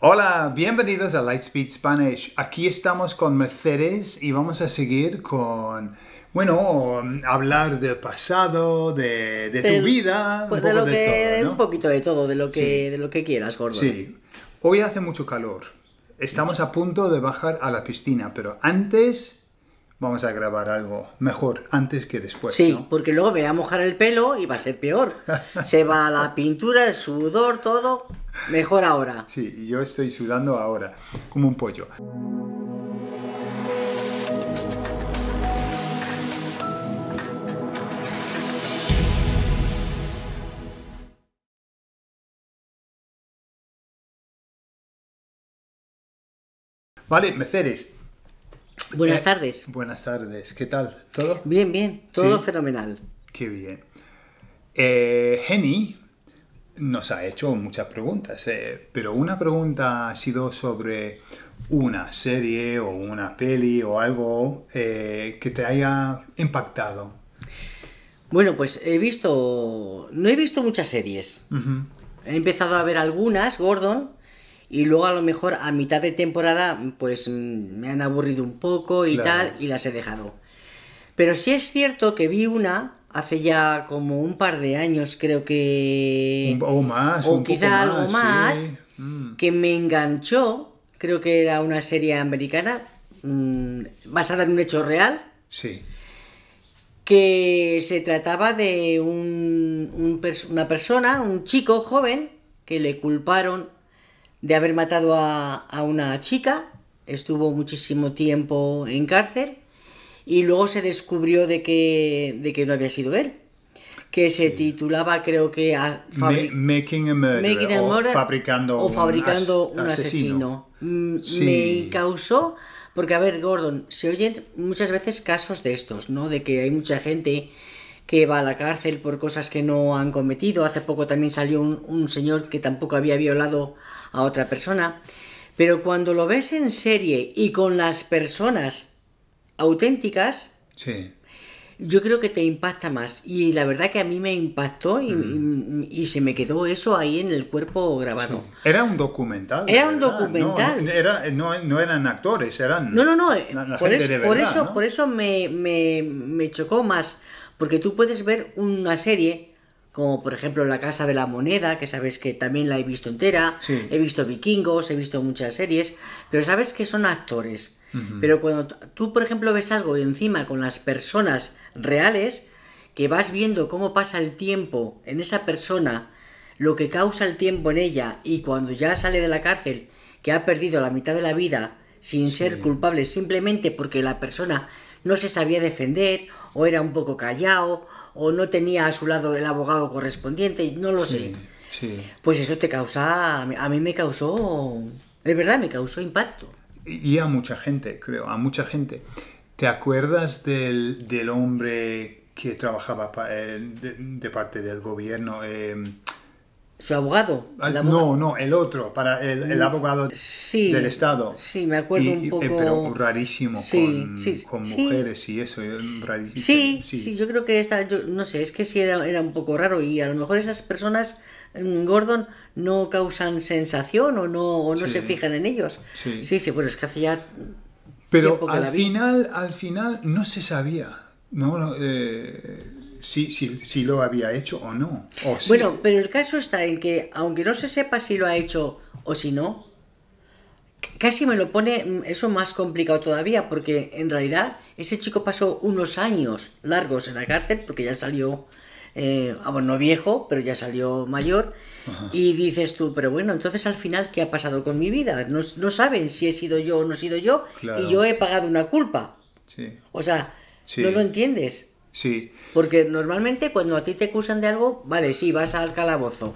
Hola, bienvenidos a Lightspeed Spanish. Aquí estamos con Mercedes y vamos a seguir con, bueno, hablar del pasado, de, tu vida, pues un de un poquito de todo, de lo que, de lo que quieras, gordo. Sí, hoy hace mucho calor. Estamos a punto de bajar a la piscina, pero antes vamos a grabar algo mejor, antes que después. Sí, porque luego me voy a mojar el pelo y va a ser peor. Se va la pintura, el sudor, todo. Mejor ahora. Sí, yo estoy sudando ahora, como un pollo. Vale, Mercedes. Buenas eh, tardes. Buenas tardes, ¿qué tal? ¿Todo? Bien, bien, todo fenomenal. Qué bien. Eh, nos ha hecho muchas preguntas, eh, pero una pregunta ha sido sobre una serie o una peli o algo eh, que te haya impactado. Bueno, pues he visto, no he visto muchas series. He empezado a ver algunas, Gordon, y luego a lo mejor a mitad de temporada pues mm, me han aburrido un poco y tal, y las he dejado. Pero sí es cierto que vi una hace ya como un par de años, creo que. O más, un quizá algo más, mm. que me enganchó. Creo que era una serie americana mm, basada en un hecho real. Sí. Que se trataba de un, una persona, un chico joven, que le culparon de haber matado a, a una chica. Estuvo muchísimo tiempo en cárcel y luego se descubrió de que, de que no había sido él que se titulaba creo que Making a o fabricando, o fabricando un, asesino. Me causó, porque a ver Gordon, se oyen muchas veces casos de estos, ¿no? De que hay mucha gente que va a la cárcel por cosas que no han cometido. Hace poco también salió un señor que tampoco había violado a otra persona. Pero cuando lo ves en serie y con las personas auténticas, sí. yo creo que te impacta más. Y la verdad que a mí me impactó y, mm. se me quedó eso ahí en el cuerpo grabado. Era un documental. Era un documental. No, eran actores, eran... No, no, no. Eh, por, eso, por, eso, me, chocó más. Porque tú puedes ver una serie como por ejemplo La Casa de la Moneda, que sabes que también la he visto entera, he visto vikingos, he visto muchas series, pero sabes que son actores. Pero cuando tú, por ejemplo, ves algo de encima con las personas reales, que vas viendo cómo pasa el tiempo en esa persona, lo que causa el tiempo en ella, y cuando ya sale de la cárcel, que ha perdido la mitad de la vida sin ser culpable, simplemente porque la persona no se sabía defender, o era un poco callado, o no tenía a su lado el abogado correspondiente, no lo sé. Pues eso te causa, a mí me causó, de verdad me causó impacto y a mucha gente, creo, a mucha gente. ¿Te acuerdas del, del hombre que trabajaba eh, de, parte del gobierno? Eh, su abogado. Ah, no, no, el otro, para el, abogado del Estado. Sí, me acuerdo un eh, poco. pero rarísimo con, mujeres y eso, rarísimo. Sí, sí, yo creo que esta, no sé, es que sí era, un poco raro y a lo mejor esas personas, mm, Gordon, no causan sensación o no, o no se fijan en ellos. Sí, sí, bueno, es que hacía. Pero al final, al final no se sabía. No, no eh, si, lo había hecho o no. Bueno, pero el caso está en que, aunque no se sepa si lo ha hecho o si no, casi me lo pone mm, eso más complicado todavía, porque en realidad ese chico pasó unos años largos en la cárcel, porque ya salió, eh, ah, bueno, no viejo, pero ya salió mayor, y dices tú, pero bueno, entonces al final, ¿qué ha pasado con mi vida? No, no saben si he sido yo o no he sido yo, y yo he pagado una culpa. O sea, no lo entiendes. Sí. Porque normalmente cuando a ti te acusan de algo, vale, sí, vas al calabozo.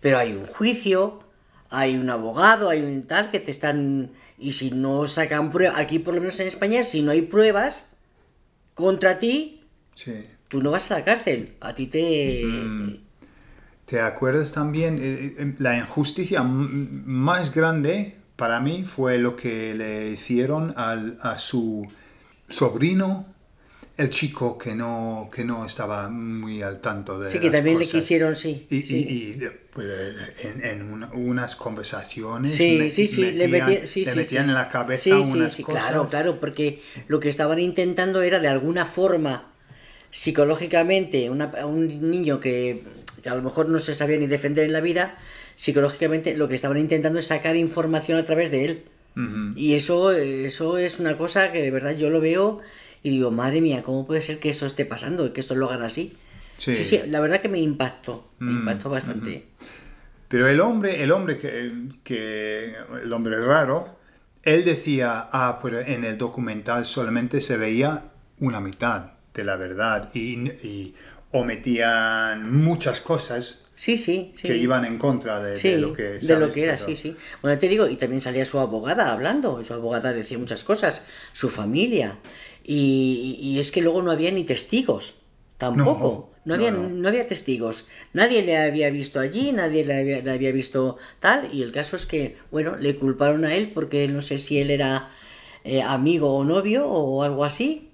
Pero hay un juicio, hay un abogado, hay un tal que te están. Y si no sacan pruebas, aquí por lo menos en España, si no hay pruebas contra ti, tú no vas a la cárcel. A ti te. Mm. ¿Te acuerdas también? Eh, eh, la injusticia más grande para mí fue lo que le hicieron a su sobrino el chico que no, que no estaba muy al tanto de... Sí, que también le quisieron, sí. Y, pues, en, unas conversaciones... Sí, sí, sí, le, metían en la cabeza unas sí Claro, claro, porque lo que estaban intentando era de alguna forma, psicológicamente, un niño que a lo mejor no se sabía ni defender en la vida, psicológicamente lo que estaban intentando es sacar información a través de él. Y eso, eso es una cosa que de verdad yo lo veo y digo, madre mía, ¿cómo puede ser que eso esté pasando y que esto lo hagan así? Sí. sí, la verdad que me impactó, me mm, impactó bastante. Pero el hombre, el hombre que, que, el hombre raro, él decía, ah, pero en el documental solamente se veía una mitad de la verdad y, y omitían muchas cosas sí, sí, sí. que iban en contra de, lo que de lo que era, sí, sí. Bueno, te digo, y también salía su abogada hablando, y su abogada decía muchas cosas, su familia, y, es que luego no había ni testigos, tampoco. No, había, testigos. Nadie le había visto allí, nadie le había, visto tal. Y el caso es que, bueno, le culparon a él porque no sé si él era eh, amigo o novio o algo así.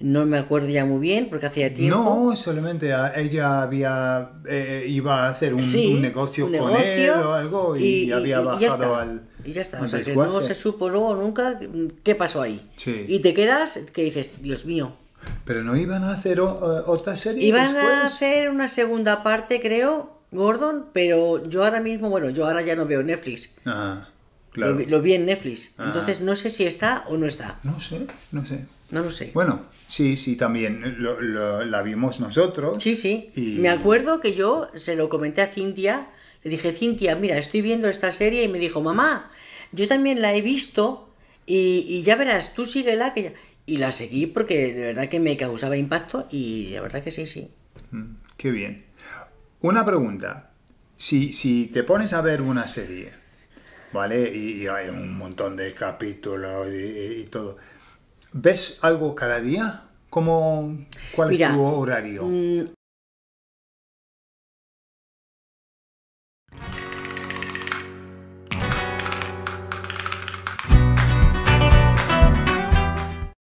No me acuerdo ya muy bien porque hacía tiempo. No, solamente ella había eh, iba a hacer un, negocio con él o algo y, había bajado al. Y ya está, o sea, que no se supo luego nunca qué pasó ahí. Y te quedas que dices, Dios mío. Pero no iban a hacer eh, otra serie. Iban a hacer una segunda parte, creo, Gordon, pero yo ahora mismo, bueno, yo ahora ya no veo Netflix. Ah, claro. lo, vi en Netflix. Ah. Entonces no sé si está o no está. No sé, no sé. No lo sé. Bueno, sí, sí, también la vimos nosotros. Sí, sí. Me acuerdo que yo se lo comenté a Cintia. Le dije, Cintia, mira, estoy viendo esta serie y me dijo, mamá, yo también la he visto y, ya verás, tú síguela. Que ya... Y la seguí porque de verdad que me causaba impacto y de verdad que sí, sí. Mm, qué bien. Una pregunta. Si, si te pones a ver una serie, ¿vale? Y, hay un montón de capítulos y todo. ¿Ves algo cada día? ¿Cómo, ¿Cuál es tu horario? Mm,